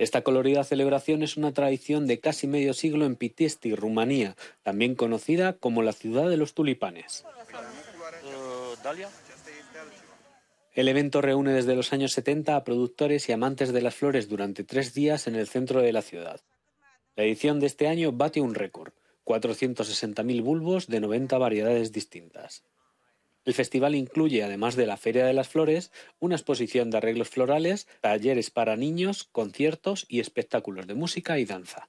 Esta colorida celebración es una tradición de casi medio siglo en Pitesti, Rumanía, también conocida como la ciudad de los tulipanes. El evento reúne desde los años 70 a productores y amantes de las flores durante tres días en el centro de la ciudad. La edición de este año bate un récord, 460.000 bulbos de 90 variedades distintas. El festival incluye, además de la Feria de las Flores, una exposición de arreglos florales, talleres para niños, conciertos y espectáculos de música y danza.